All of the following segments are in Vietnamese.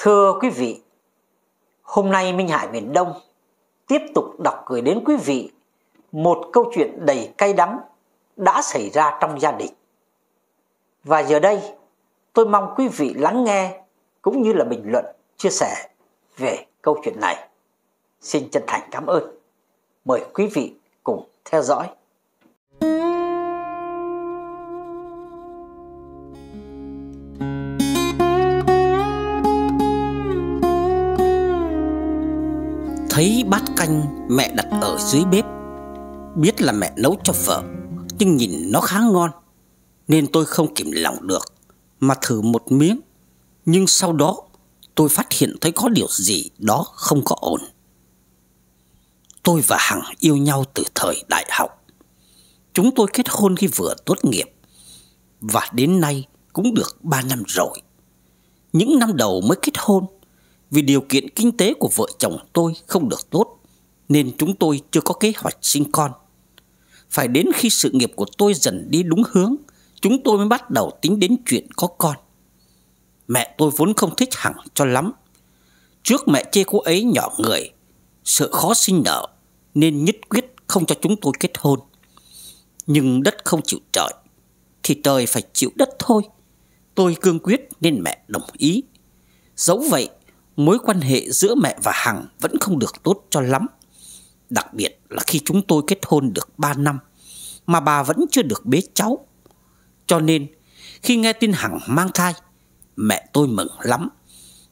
Thưa quý vị, hôm nay Minh Hải miền Đông tiếp tục đọc gửi đến quý vị một câu chuyện đầy cay đắng đã xảy ra trong gia đình. Và giờ đây, tôi mong quý vị lắng nghe cũng như là bình luận, chia sẻ về câu chuyện này. Xin chân thành cảm ơn. Mời quý vị cùng theo dõi. bát canh mẹ đặt ở dưới bếp Biết là mẹ nấu cho vợ Nhưng nhìn nó khá ngon Nên tôi không kìm lòng được Mà thử một miếng Nhưng sau đó tôi phát hiện thấy có điều gì đó không có ổn Tôi và Hằng yêu nhau từ thời đại học Chúng tôi kết hôn khi vừa tốt nghiệp Và đến nay cũng được 3 năm rồi Những năm đầu mới kết hôn vì điều kiện kinh tế của vợ chồng tôi không được tốt nên chúng tôi chưa có kế hoạch sinh con. Phải đến khi sự nghiệp của tôi dần đi đúng hướng, chúng tôi mới bắt đầu tính đến chuyện có con. Mẹ tôi vốn không thích hẳn cho lắm. Trước mẹ chê cô ấy nhỏ người, sợ khó sinh nở nên nhất quyết không cho chúng tôi kết hôn. Nhưng đất không chịu trời, thì trời phải chịu đất thôi. Tôi cương quyết nên mẹ đồng ý. Dẫu vậy mối quan hệ giữa mẹ và Hằng vẫn không được tốt cho lắm. Đặc biệt là khi chúng tôi kết hôn được 3 năm mà bà vẫn chưa được bế cháu. Cho nên khi nghe tin Hằng mang thai, mẹ tôi mừng lắm.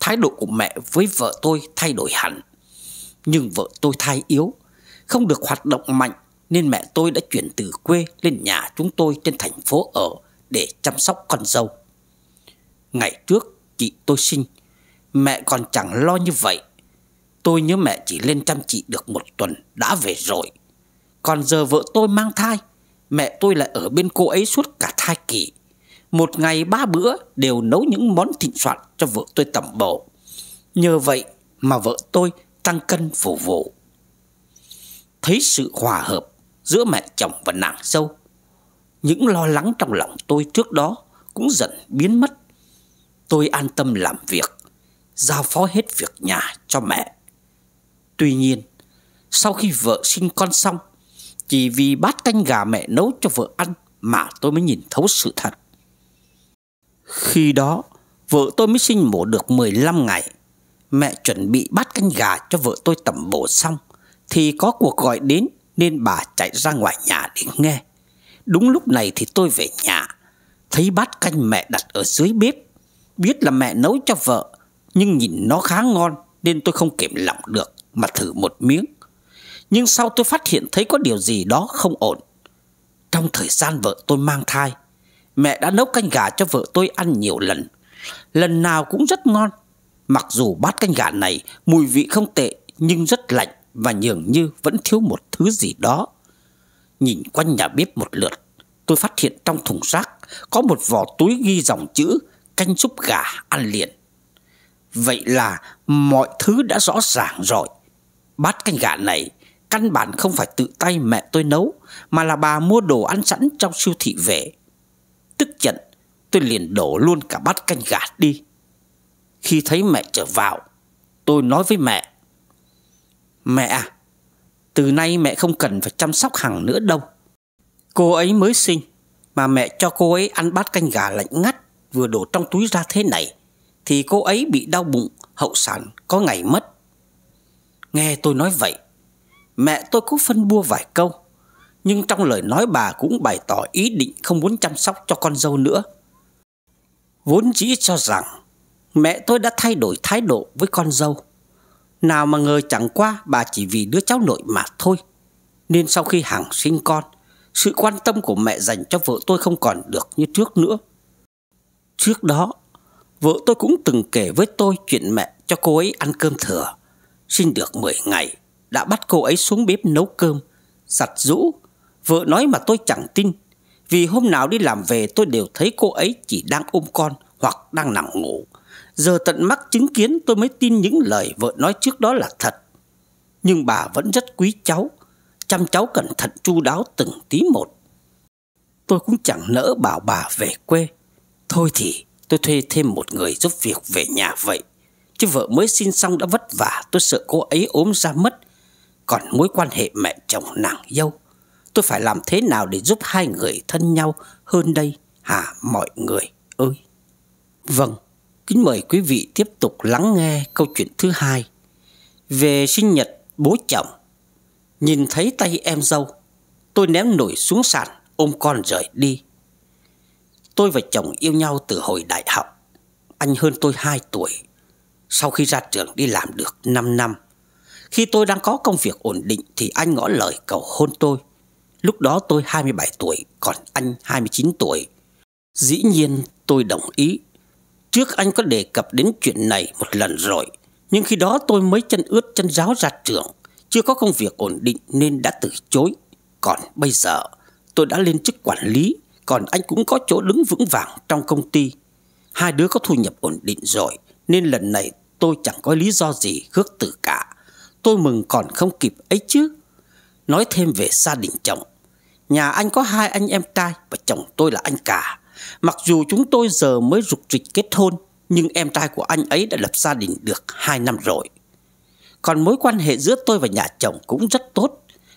Thái độ của mẹ với vợ tôi thay đổi hẳn. Nhưng vợ tôi thai yếu, không được hoạt động mạnh nên mẹ tôi đã chuyển từ quê lên nhà chúng tôi trên thành phố ở để chăm sóc con dâu. Ngày trước chị tôi sinh Mẹ còn chẳng lo như vậy Tôi nhớ mẹ chỉ lên chăm chỉ được một tuần Đã về rồi Còn giờ vợ tôi mang thai Mẹ tôi lại ở bên cô ấy suốt cả thai kỳ Một ngày ba bữa Đều nấu những món thịnh soạn Cho vợ tôi tẩm bổ Nhờ vậy mà vợ tôi tăng cân phù vụ Thấy sự hòa hợp Giữa mẹ chồng và nàng dâu Những lo lắng trong lòng tôi trước đó Cũng dần biến mất Tôi an tâm làm việc giao phó hết việc nhà cho mẹ. Tuy nhiên, sau khi vợ sinh con xong, chỉ vì bát canh gà mẹ nấu cho vợ ăn mà tôi mới nhìn thấu sự thật. Khi đó, vợ tôi mới sinh mổ được 15 ngày. Mẹ chuẩn bị bát canh gà cho vợ tôi tẩm bổ xong, thì có cuộc gọi đến nên bà chạy ra ngoài nhà để nghe. Đúng lúc này thì tôi về nhà, thấy bát canh mẹ đặt ở dưới bếp. Biết là mẹ nấu cho vợ nhưng nhìn nó khá ngon Nên tôi không kềm lòng được Mà thử một miếng Nhưng sau tôi phát hiện thấy có điều gì đó không ổn Trong thời gian vợ tôi mang thai Mẹ đã nấu canh gà cho vợ tôi ăn nhiều lần Lần nào cũng rất ngon Mặc dù bát canh gà này Mùi vị không tệ Nhưng rất lạnh Và nhường như vẫn thiếu một thứ gì đó Nhìn quanh nhà bếp một lượt Tôi phát hiện trong thùng rác Có một vỏ túi ghi dòng chữ Canh súp gà ăn liền Vậy là mọi thứ đã rõ ràng rồi Bát canh gà này Căn bản không phải tự tay mẹ tôi nấu Mà là bà mua đồ ăn sẵn trong siêu thị về Tức giận Tôi liền đổ luôn cả bát canh gà đi Khi thấy mẹ trở vào Tôi nói với mẹ Mẹ à Từ nay mẹ không cần phải chăm sóc Hằng nữa đâu Cô ấy mới sinh Mà mẹ cho cô ấy ăn bát canh gà lạnh ngắt Vừa đổ trong túi ra thế này thì cô ấy bị đau bụng, hậu sản có ngày mất. Nghe tôi nói vậy, mẹ tôi cũng phân bua vài câu, nhưng trong lời nói bà cũng bày tỏ ý định không muốn chăm sóc cho con dâu nữa. Vốn chỉ cho rằng mẹ tôi đã thay đổi thái độ với con dâu. Nào mà ngờ chẳng qua bà chỉ vì đứa cháu nội mà thôi. Nên sau khi hàng sinh con, sự quan tâm của mẹ dành cho vợ tôi không còn được như trước nữa. Trước đó, vợ tôi cũng từng kể với tôi chuyện mẹ cho cô ấy ăn cơm thừa. Xin được 10 ngày, đã bắt cô ấy xuống bếp nấu cơm, giặt rũ. Vợ nói mà tôi chẳng tin, vì hôm nào đi làm về tôi đều thấy cô ấy chỉ đang ôm con hoặc đang nằm ngủ. Giờ tận mắt chứng kiến tôi mới tin những lời vợ nói trước đó là thật. Nhưng bà vẫn rất quý cháu, chăm cháu cẩn thận chu đáo từng tí một. Tôi cũng chẳng nỡ bảo bà về quê. Thôi thì Tôi thuê thêm một người giúp việc về nhà vậy Chứ vợ mới xin xong đã vất vả Tôi sợ cô ấy ốm ra mất Còn mối quan hệ mẹ chồng nàng dâu Tôi phải làm thế nào để giúp hai người thân nhau hơn đây hả mọi người ơi Vâng, kính mời quý vị tiếp tục lắng nghe câu chuyện thứ hai Về sinh nhật bố chồng Nhìn thấy tay em dâu Tôi ném nổi xuống sàn ôm con rời đi Tôi và chồng yêu nhau từ hồi đại học Anh hơn tôi 2 tuổi Sau khi ra trường đi làm được 5 năm Khi tôi đang có công việc ổn định Thì anh ngỏ lời cầu hôn tôi Lúc đó tôi 27 tuổi Còn anh 29 tuổi Dĩ nhiên tôi đồng ý Trước anh có đề cập đến chuyện này một lần rồi Nhưng khi đó tôi mới chân ướt chân ráo ra trường Chưa có công việc ổn định nên đã từ chối Còn bây giờ tôi đã lên chức quản lý còn anh cũng có chỗ đứng vững vàng trong công ty. Hai đứa có thu nhập ổn định rồi, nên lần này tôi chẳng có lý do gì khước từ cả. Tôi mừng còn không kịp ấy chứ. Nói thêm về gia đình chồng. Nhà anh có hai anh em trai và chồng tôi là anh cả. Mặc dù chúng tôi giờ mới rục rịch kết hôn, nhưng em trai của anh ấy đã lập gia đình được hai năm rồi. Còn mối quan hệ giữa tôi và nhà chồng cũng rất tốt.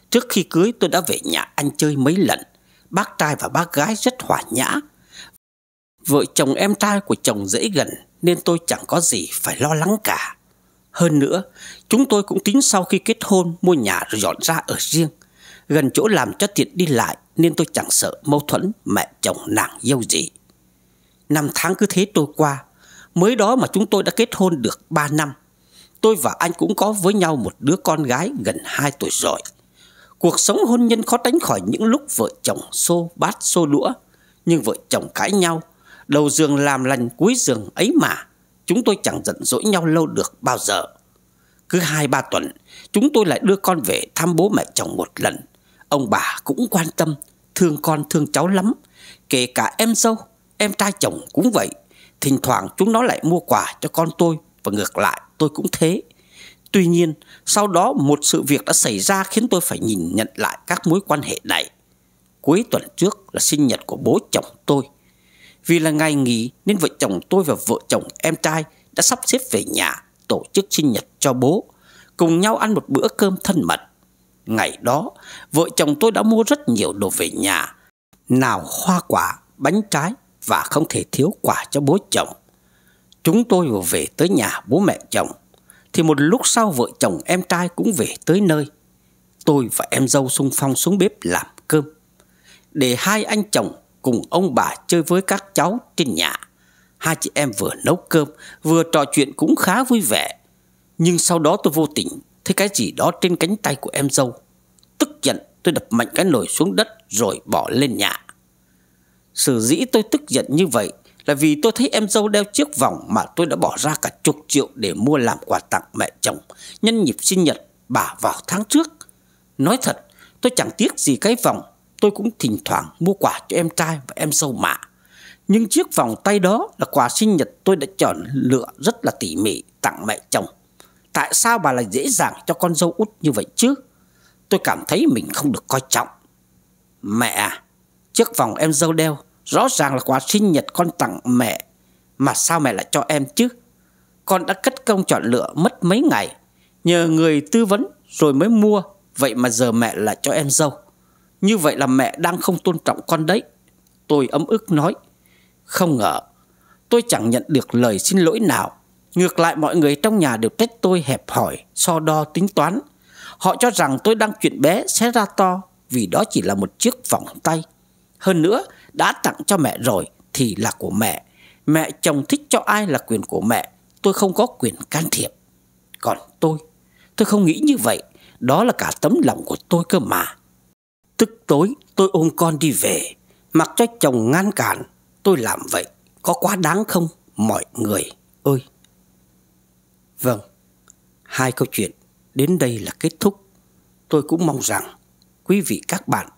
Trước khi cưới tôi đã về nhà anh chơi mấy lần bác trai và bác gái rất hòa nhã. Vợ chồng em trai của chồng dễ gần nên tôi chẳng có gì phải lo lắng cả. Hơn nữa, chúng tôi cũng tính sau khi kết hôn mua nhà rồi dọn ra ở riêng. Gần chỗ làm cho tiện đi lại nên tôi chẳng sợ mâu thuẫn mẹ chồng nàng dâu gì. Năm tháng cứ thế trôi qua, mới đó mà chúng tôi đã kết hôn được 3 năm. Tôi và anh cũng có với nhau một đứa con gái gần 2 tuổi rồi. Cuộc sống hôn nhân khó tránh khỏi những lúc vợ chồng xô bát xô đũa, nhưng vợ chồng cãi nhau, đầu giường làm lành cuối giường ấy mà, chúng tôi chẳng giận dỗi nhau lâu được bao giờ. Cứ hai ba tuần, chúng tôi lại đưa con về thăm bố mẹ chồng một lần. Ông bà cũng quan tâm, thương con thương cháu lắm, kể cả em dâu, em trai chồng cũng vậy. Thỉnh thoảng chúng nó lại mua quà cho con tôi và ngược lại tôi cũng thế. Tuy nhiên, sau đó một sự việc đã xảy ra khiến tôi phải nhìn nhận lại các mối quan hệ này. Cuối tuần trước là sinh nhật của bố chồng tôi. Vì là ngày nghỉ nên vợ chồng tôi và vợ chồng em trai đã sắp xếp về nhà tổ chức sinh nhật cho bố, cùng nhau ăn một bữa cơm thân mật. Ngày đó, vợ chồng tôi đã mua rất nhiều đồ về nhà, nào hoa quả, bánh trái và không thể thiếu quà cho bố chồng. Chúng tôi vừa về tới nhà bố mẹ chồng thì một lúc sau vợ chồng em trai cũng về tới nơi Tôi và em dâu sung phong xuống bếp làm cơm Để hai anh chồng cùng ông bà chơi với các cháu trên nhà Hai chị em vừa nấu cơm Vừa trò chuyện cũng khá vui vẻ Nhưng sau đó tôi vô tình Thấy cái gì đó trên cánh tay của em dâu Tức giận tôi đập mạnh cái nồi xuống đất Rồi bỏ lên nhà Sở dĩ tôi tức giận như vậy là vì tôi thấy em dâu đeo chiếc vòng mà tôi đã bỏ ra cả chục triệu để mua làm quà tặng mẹ chồng nhân dịp sinh nhật bà vào tháng trước. Nói thật, tôi chẳng tiếc gì cái vòng, tôi cũng thỉnh thoảng mua quà cho em trai và em dâu mạ. Nhưng chiếc vòng tay đó là quà sinh nhật tôi đã chọn lựa rất là tỉ mỉ tặng mẹ chồng. Tại sao bà lại dễ dàng cho con dâu út như vậy chứ? Tôi cảm thấy mình không được coi trọng. Mẹ à, chiếc vòng em dâu đeo Rõ ràng là quà sinh nhật con tặng mẹ Mà sao mẹ lại cho em chứ Con đã cất công chọn lựa mất mấy ngày Nhờ người tư vấn rồi mới mua Vậy mà giờ mẹ lại cho em dâu Như vậy là mẹ đang không tôn trọng con đấy Tôi ấm ức nói Không ngờ Tôi chẳng nhận được lời xin lỗi nào Ngược lại mọi người trong nhà đều trách tôi hẹp hỏi So đo tính toán Họ cho rằng tôi đang chuyện bé sẽ ra to Vì đó chỉ là một chiếc vòng tay Hơn nữa đã tặng cho mẹ rồi thì là của mẹ mẹ chồng thích cho ai là quyền của mẹ tôi không có quyền can thiệp còn tôi tôi không nghĩ như vậy đó là cả tấm lòng của tôi cơ mà tức tối tôi ôm con đi về mặc cho chồng ngăn cản tôi làm vậy có quá đáng không mọi người ơi vâng hai câu chuyện đến đây là kết thúc tôi cũng mong rằng quý vị các bạn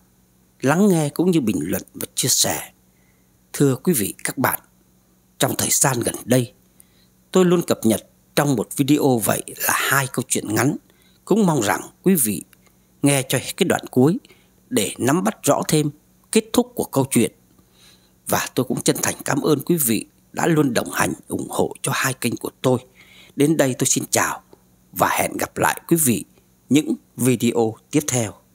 lắng nghe cũng như bình luận và chia sẻ. Thưa quý vị các bạn, trong thời gian gần đây, tôi luôn cập nhật trong một video vậy là hai câu chuyện ngắn. Cũng mong rằng quý vị nghe cho hết cái đoạn cuối để nắm bắt rõ thêm kết thúc của câu chuyện. Và tôi cũng chân thành cảm ơn quý vị đã luôn đồng hành ủng hộ cho hai kênh của tôi. Đến đây tôi xin chào và hẹn gặp lại quý vị những video tiếp theo.